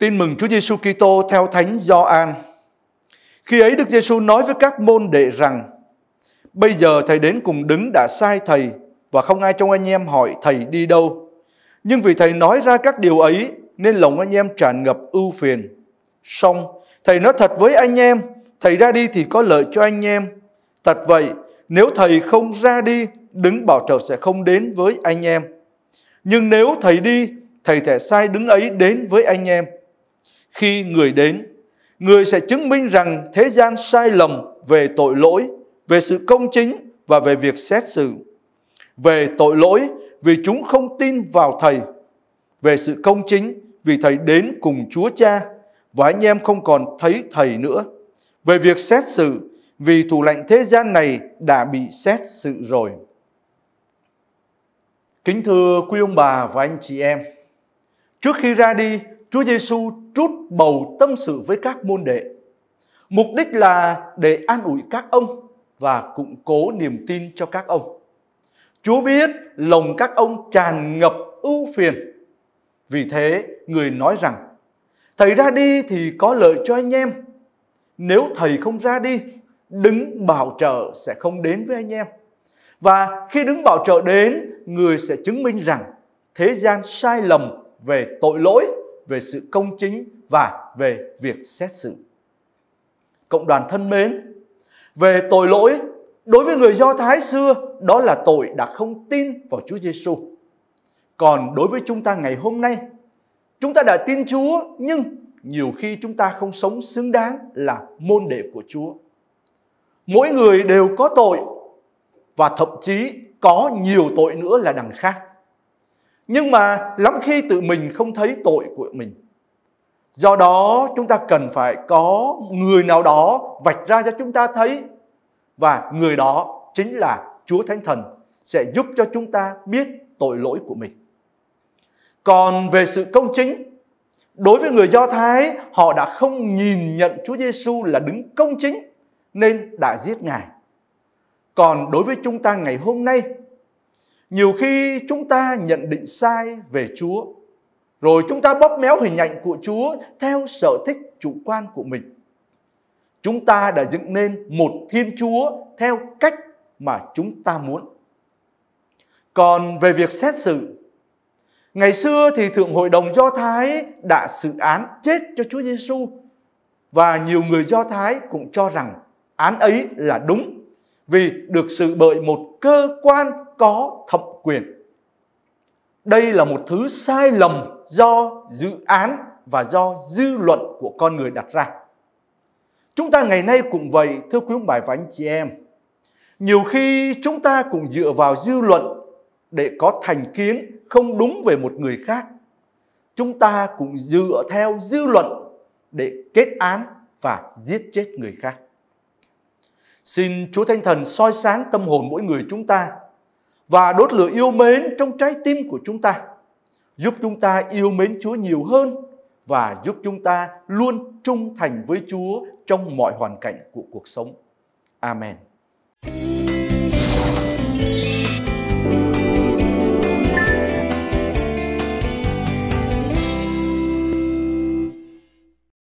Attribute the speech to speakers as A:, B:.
A: Tin mừng Chúa Giêsu Kitô theo Thánh Gioan. Khi ấy Đức Giêsu nói với các môn đệ rằng: Bây giờ thầy đến cùng đứng đã sai thầy và không ai trong anh em hỏi thầy đi đâu. Nhưng vì thầy nói ra các điều ấy nên lòng anh em tràn ngập ưu phiền. Xong, thầy nói thật với anh em, thầy ra đi thì có lợi cho anh em. Thật vậy, nếu thầy không ra đi, đứng bảo trợ sẽ không đến với anh em. Nhưng nếu thầy đi, thầy sẽ sai đứng ấy đến với anh em khi người đến, người sẽ chứng minh rằng thế gian sai lầm về tội lỗi, về sự công chính và về việc xét xử. Về tội lỗi vì chúng không tin vào Thầy. Về sự công chính vì Thầy đến cùng Chúa Cha và anh em không còn thấy Thầy nữa. Về việc xét xử vì thủ lãnh thế gian này đã bị xét xử rồi. Kính thưa quý ông bà và anh chị em, trước khi ra đi, Chúa Giêsu trút bầu tâm sự với các môn đệ. Mục đích là để an ủi các ông và củng cố niềm tin cho các ông. Chúa biết lòng các ông tràn ngập ưu phiền. Vì thế, người nói rằng, Thầy ra đi thì có lợi cho anh em. Nếu thầy không ra đi, đứng bảo trợ sẽ không đến với anh em. Và khi đứng bảo trợ đến, người sẽ chứng minh rằng thế gian sai lầm về tội lỗi về sự công chính và về việc xét xử. Cộng đoàn thân mến, về tội lỗi đối với người Do Thái xưa đó là tội đã không tin vào Chúa Giêsu. Còn đối với chúng ta ngày hôm nay, chúng ta đã tin Chúa nhưng nhiều khi chúng ta không sống xứng đáng là môn đệ của Chúa. Mỗi người đều có tội và thậm chí có nhiều tội nữa là đằng khác nhưng mà lắm khi tự mình không thấy tội của mình do đó chúng ta cần phải có người nào đó vạch ra cho chúng ta thấy và người đó chính là chúa thánh thần sẽ giúp cho chúng ta biết tội lỗi của mình còn về sự công chính đối với người do thái họ đã không nhìn nhận chúa giêsu là đứng công chính nên đã giết ngài còn đối với chúng ta ngày hôm nay nhiều khi chúng ta nhận định sai về Chúa, rồi chúng ta bóp méo hình ảnh của Chúa theo sở thích chủ quan của mình. Chúng ta đã dựng nên một Thiên Chúa theo cách mà chúng ta muốn. Còn về việc xét xử, ngày xưa thì Thượng Hội đồng Do Thái đã xử án chết cho Chúa Giêsu và nhiều người Do Thái cũng cho rằng án ấy là đúng vì được sự bởi một cơ quan có thẩm quyền. Đây là một thứ sai lầm do dự án và do dư luận của con người đặt ra. Chúng ta ngày nay cũng vậy, thưa quý ông bà và anh chị em. Nhiều khi chúng ta cũng dựa vào dư luận để có thành kiến không đúng về một người khác. Chúng ta cũng dựa theo dư luận để kết án và giết chết người khác. Xin Chúa Thánh Thần soi sáng tâm hồn mỗi người chúng ta và đốt lửa yêu mến trong trái tim của chúng ta giúp chúng ta yêu mến Chúa nhiều hơn và giúp chúng ta luôn trung thành với Chúa trong mọi hoàn cảnh của cuộc sống. Amen.